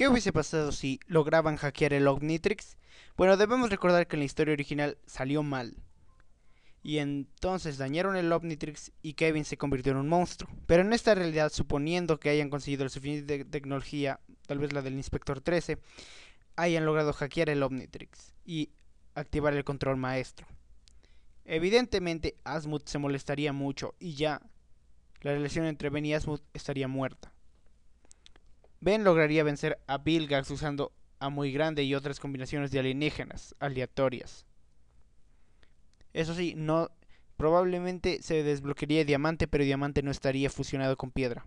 ¿Qué hubiese pasado si lograban hackear el Omnitrix? Bueno, debemos recordar que en la historia original salió mal. Y entonces dañaron el Omnitrix y Kevin se convirtió en un monstruo. Pero en esta realidad, suponiendo que hayan conseguido el suficiente tecnología, tal vez la del Inspector 13, hayan logrado hackear el Omnitrix y activar el control maestro. Evidentemente, Asmuth se molestaría mucho y ya la relación entre Ben y Asmuth estaría muerta. Ben lograría vencer a Vilgax usando a Muy Grande y otras combinaciones de alienígenas aleatorias. Eso sí, no probablemente se desbloquearía Diamante, pero Diamante no estaría fusionado con Piedra.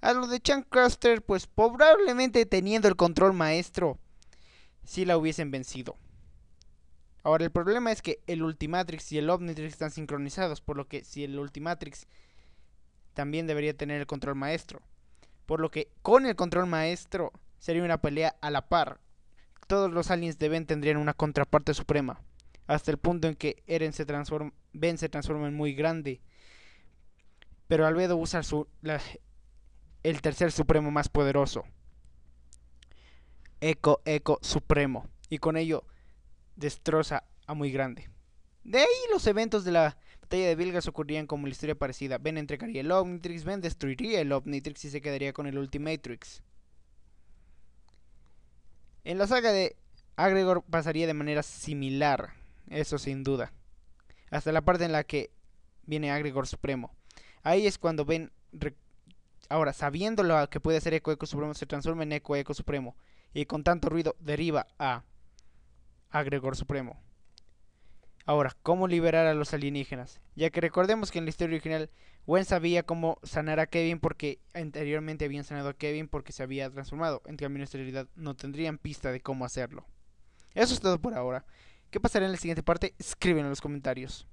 A lo de Cluster, pues probablemente teniendo el control maestro, si sí la hubiesen vencido. Ahora el problema es que el Ultimatrix y el Omnitrix están sincronizados, por lo que si el Ultimatrix también debería tener el control maestro. Por lo que con el control maestro sería una pelea a la par. Todos los aliens de Ben tendrían una contraparte suprema. Hasta el punto en que Eren se transforma, Ben se transforma en muy grande. Pero Albedo usa su, el tercer supremo más poderoso. Eco, Eco Supremo. Y con ello destroza a muy grande. De ahí los eventos de la batalla de Vilgas ocurrían como la historia parecida. Ben entregaría el Omnitrix, Ben destruiría el Omnitrix y se quedaría con el Ultimatrix. En la saga de Agregor pasaría de manera similar, eso sin duda. Hasta la parte en la que viene Agregor Supremo. Ahí es cuando Ben, ahora sabiendo lo que puede ser Eco Eco Supremo, se transforma en Eco Eco Supremo. Y con tanto ruido deriva a Agregor Supremo. Ahora, ¿cómo liberar a los alienígenas? Ya que recordemos que en la historia original Gwen sabía cómo sanar a Kevin porque anteriormente habían sanado a Kevin porque se había transformado. En cambio, en esta realidad no tendrían pista de cómo hacerlo. Eso es todo por ahora. ¿Qué pasará en la siguiente parte? Escriben en los comentarios.